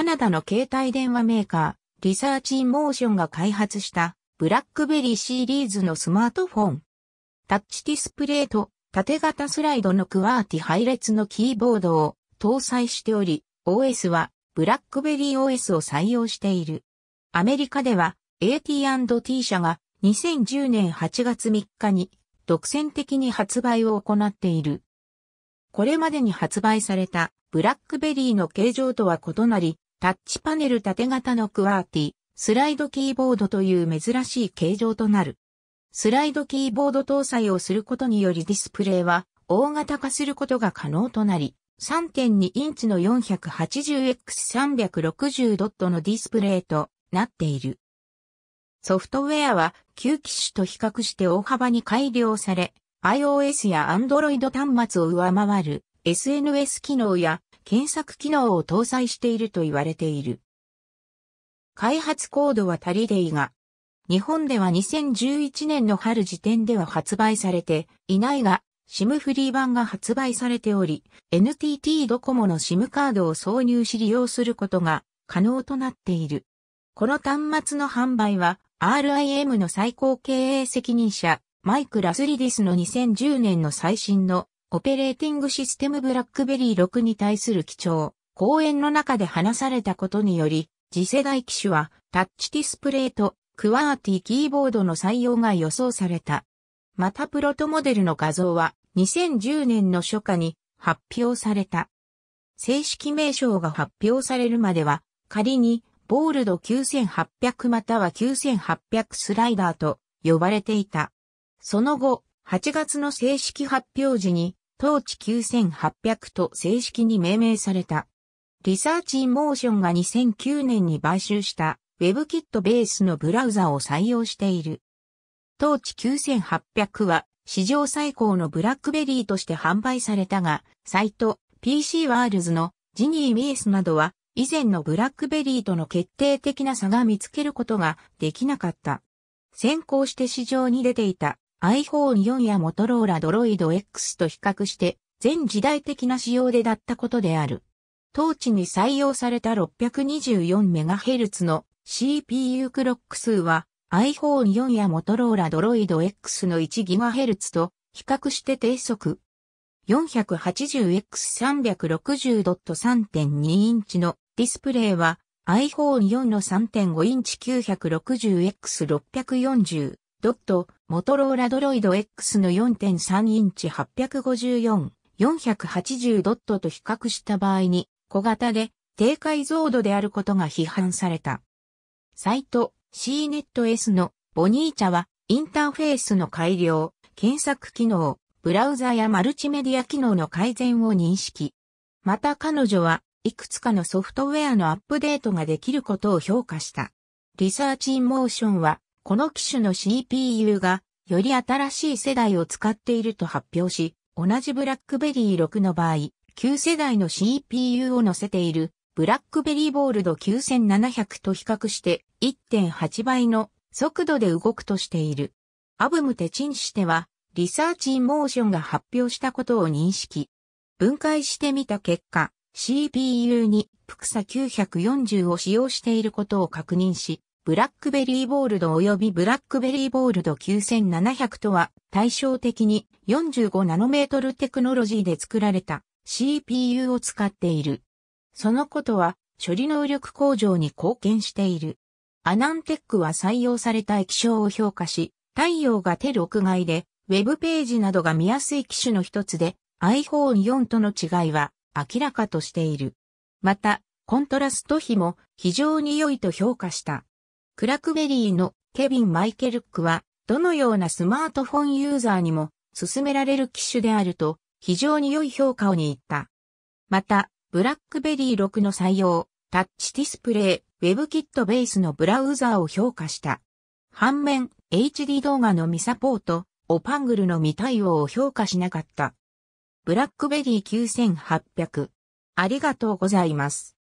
カナダの携帯電話メーカー、リサーチインモーションが開発したブラックベリーシリーズのスマートフォン。タッチディスプレイと縦型スライドのクワーティ配列のキーボードを搭載しており、OS はブラックベリー OS を採用している。アメリカでは AT&T 社が2010年8月3日に独占的に発売を行っている。これまでに発売されたブラックベリーの形状とは異なり、タッチパネル縦型のクワーティ、スライドキーボードという珍しい形状となる。スライドキーボード搭載をすることによりディスプレイは大型化することが可能となり、3.2インチの 480x360 ドットのディスプレイとなっている。ソフトウェアは旧機種と比較して大幅に改良され、iOS や Android 端末を上回る SNS 機能や検索機能を搭載していると言われている。開発コードはタリデイが、日本では2011年の春時点では発売されていないが、SIM フリー版が発売されており、NTT ドコモの SIM カードを挿入し利用することが可能となっている。この端末の販売は RIM の最高経営責任者マイク・ラスリディスの2010年の最新のオペレーティングシステムブラックベリー6に対する基調、講演の中で話されたことにより、次世代機種はタッチディスプレイとクワーティキーボードの採用が予想された。またプロトモデルの画像は2010年の初夏に発表された。正式名称が発表されるまでは仮にボールド9800または9800スライダーと呼ばれていた。その後、8月の正式発表時に当地9800と正式に命名された。リサーチインモーションが2009年に買収した WebKit ベースのブラウザを採用している。当地9800は史上最高のブラックベリーとして販売されたが、サイト PC ワールズのジニー・ミエスなどは以前のブラックベリーとの決定的な差が見つけることができなかった。先行して市場に出ていた iPhone4 やモトローラドロイド X と比較して全時代的な仕様でだったことである。当地に採用された 624MHz の CPU クロック数は iPhone4 やモトローラドロイド X の 1GHz と比較して低速 480x360.3.2 インチのディスプレイは iPhone4 の3.5インチ 960x640 ドット、モトローラドロイド X の4.3インチ854、480ドットと比較した場合に、小型で低解像度であることが批判された。サイト CNETS のボニーチャはインターフェースの改良、検索機能、ブラウザやマルチメディア機能の改善を認識。また彼女はいくつかのソフトウェアのアップデートができることを評価した。リサーチインモーションはこの機種の CPU がより新しい世代を使っていると発表し、同じブラックベリー6の場合、旧世代の CPU を載せているブラックベリーボールド9700と比較して1.8倍の速度で動くとしている。アブムテチン氏では、リサーチインモーションが発表したことを認識。分解してみた結果、CPU にプクサ940を使用していることを確認し、ブラックベリーボールド及びブラックベリーボールド9700とは対照的に45ナノメートルテクノロジーで作られた CPU を使っている。そのことは処理能力向上に貢献している。アナンテックは採用された液晶を評価し、太陽が手6外で、ウェブページなどが見やすい機種の一つで、iPhone 4との違いは明らかとしている。また、コントラスト比も非常に良いと評価した。クラックベリーのケビン・マイケルックは、どのようなスマートフォンユーザーにも勧められる機種であると、非常に良い評価をに言った。また、ブラックベリー6の採用、タッチディスプレイ、ウェブキットベースのブラウザーを評価した。反面、HD 動画の未サポート、オパングルの未対応を評価しなかった。ブラックベリー9800。ありがとうございます。